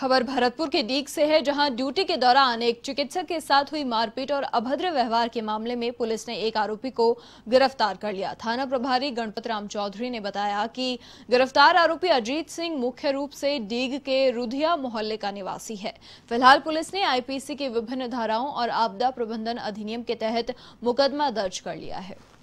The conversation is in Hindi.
खबर भरतपुर के डीग से है जहां ड्यूटी के दौरान एक चिकित्सक के साथ हुई मारपीट और अभद्र व्यवहार के मामले में पुलिस ने एक आरोपी को गिरफ्तार कर लिया थाना प्रभारी गणपत राम चौधरी ने बताया कि गिरफ्तार आरोपी अजीत सिंह मुख्य रूप से डीग के रुधिया मोहल्ले का निवासी है फिलहाल पुलिस ने आईपीसी की विभिन्न धाराओं और आपदा प्रबंधन अधिनियम के तहत मुकदमा दर्ज कर लिया है